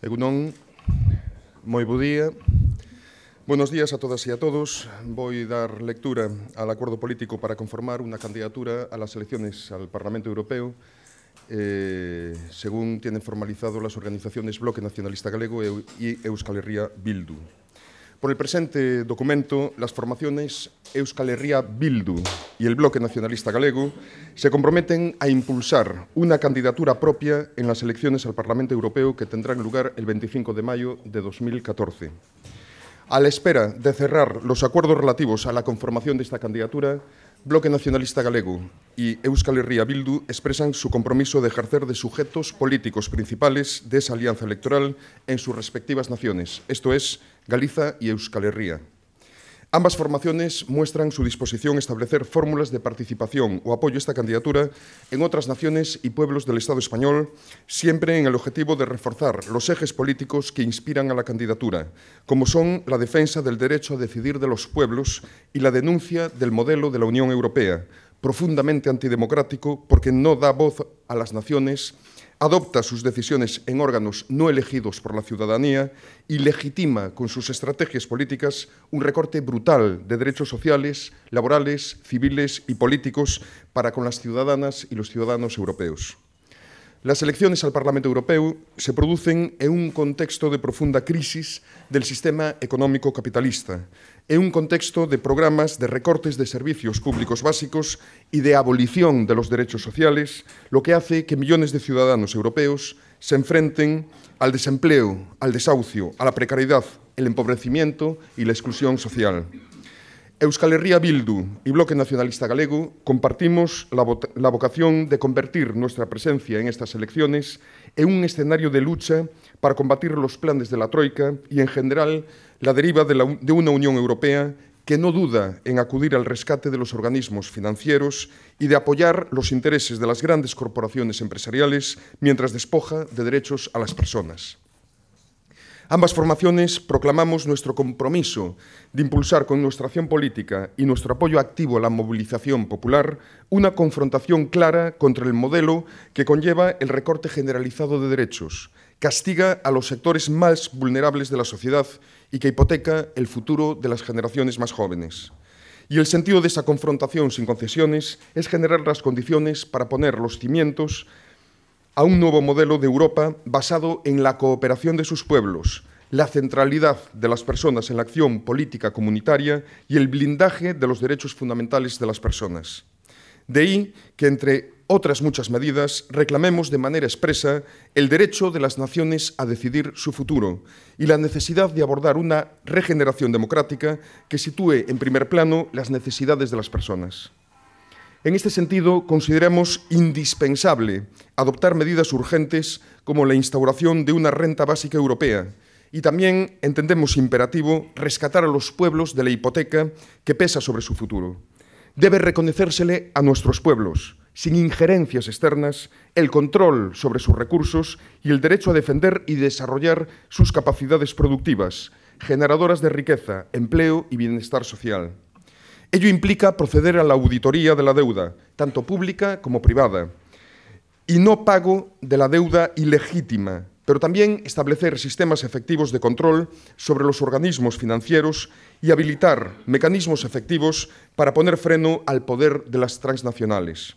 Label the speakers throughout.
Speaker 1: Egunon, moi bo día. Buenos días a todas e a todos. Voy a dar lectura al acuerdo político para conformar una candidatura a las elecciones al Parlamento Europeo, eh, según tienen formalizado las organizaciones Bloque Nacionalista Galego e Euskal Herria Bildu. Por el presente documento, las formaciones Euskal Herria Bildu y el Bloque Nacionalista Galego se comprometen a impulsar una candidatura propia en las elecciones al Parlamento Europeo que tendrán lugar el 25 de mayo de 2014. A la espera de cerrar los acuerdos relativos a la conformación de esta candidatura, Bloque Nacionalista Galego y Euskal Herria Bildu expresan su compromiso de ejercer de sujetos políticos principales de esa alianza electoral en sus respectivas naciones, esto es, Galiza y Euskal Herria. Ambas formaciones muestran su disposición a establecer fórmulas de participación o apoyo a esta candidatura en otras naciones y pueblos del Estado español, siempre en el objetivo de reforzar los ejes políticos que inspiran a la candidatura, como son la defensa del derecho a decidir de los pueblos y la denuncia del modelo de la Unión Europea, profundamente antidemocrático porque no da voz a las naciones, adopta sus decisiones en órganos no elegidos por la ciudadanía y legitima con sus estrategias políticas un recorte brutal de derechos sociales, laborales, civiles y políticos para con las ciudadanas y los ciudadanos europeos. Las elecciones al Parlamento Europeo se producen en un contexto de profunda crisis del sistema económico capitalista, en un contexto de programas de recortes de servicios públicos básicos y de abolición de los derechos sociales, lo que hace que millones de ciudadanos europeos se enfrenten al desempleo, al desahucio, a la precariedad, el empobrecimiento y la exclusión social. Euskal Herria Bildu y Bloque Nacionalista Galego compartimos la, la, vocación de convertir nuestra presencia en estas elecciones en un escenario de lucha para combatir los planes de la Troika y, en general, la deriva de, la, de una Unión Europea que no duda en acudir al rescate de los organismos financieros y de apoyar los intereses de las grandes corporaciones empresariales mientras despoja de derechos a las personas. Ambas formaciones proclamamos nuestro compromiso de impulsar con nuestra acción política y nuestro apoyo activo a la movilización popular una confrontación clara contra el modelo que conlleva el recorte generalizado de derechos, castiga a los sectores más vulnerables de la sociedad y que hipoteca el futuro de las generaciones más jóvenes. Y el sentido de esa confrontación sin concesiones es generar las condiciones para poner los cimientos a un nuevo modelo de Europa basado en la cooperación de sus pueblos, la centralidad de las personas en la acción política comunitaria y el blindaje de los derechos fundamentales de las personas. De ahí que, entre otras muchas medidas, reclamemos de manera expresa el derecho de las naciones a decidir su futuro y la necesidad de abordar una regeneración democrática que sitúe en primer plano las necesidades de las personas. En este sentido, consideramos indispensable adoptar medidas urgentes como la instauración de una renta básica europea y también entendemos imperativo rescatar a los pueblos de la hipoteca que pesa sobre su futuro. Debe reconocérsele a nuestros pueblos, sin injerencias externas, el control sobre sus recursos y el derecho a defender y desarrollar sus capacidades productivas, generadoras de riqueza, empleo y bienestar social. Ello implica proceder a la auditoría de la deuda, tanto pública como privada, y no pago de la deuda ilegítima, pero también establecer sistemas efectivos de control sobre los organismos financieros y habilitar mecanismos efectivos para poner freno al poder de las transnacionales.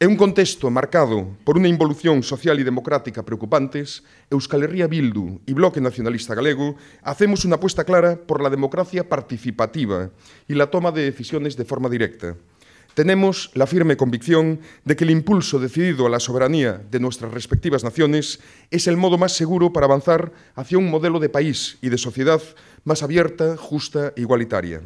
Speaker 1: É un contexto marcado por unha involución social e democrática preocupantes, Euskal Herria Bildu e Bloque Nacionalista Galego hacemos unha apuesta clara por la democracia participativa e la toma de decisiones de forma directa. Tenemos la firme convicción de que el impulso decidido a la soberanía de nuestras respectivas naciones es el modo más seguro para avanzar hacia un modelo de país y de sociedad más abierta, justa e igualitaria.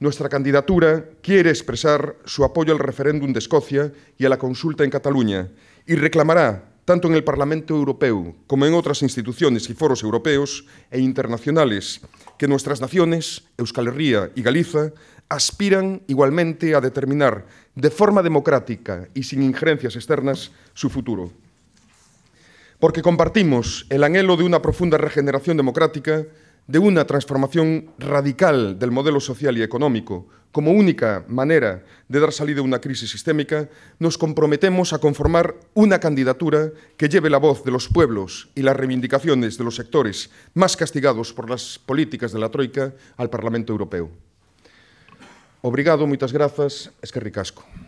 Speaker 1: Nuestra candidatura quiere expresar su apoyo al referéndum de Escocia y a la consulta en Cataluña y reclamará, tanto en el Parlamento Europeo como en otras instituciones y foros europeos e internacionales, que nuestras naciones, Euskal Herria y Galiza, aspiran igualmente a determinar de forma democrática y sin injerencias externas su futuro. Porque compartimos el anhelo de una profunda regeneración democrática, de una transformación radical del modelo social y económico como única manera de dar salida a una crisis sistémica, nos comprometemos a conformar una candidatura que lleve la voz de los pueblos y las reivindicaciones de los sectores más castigados por las políticas de la Troika al Parlamento Europeo. Obrigado, moitas grazas, es que ricasco.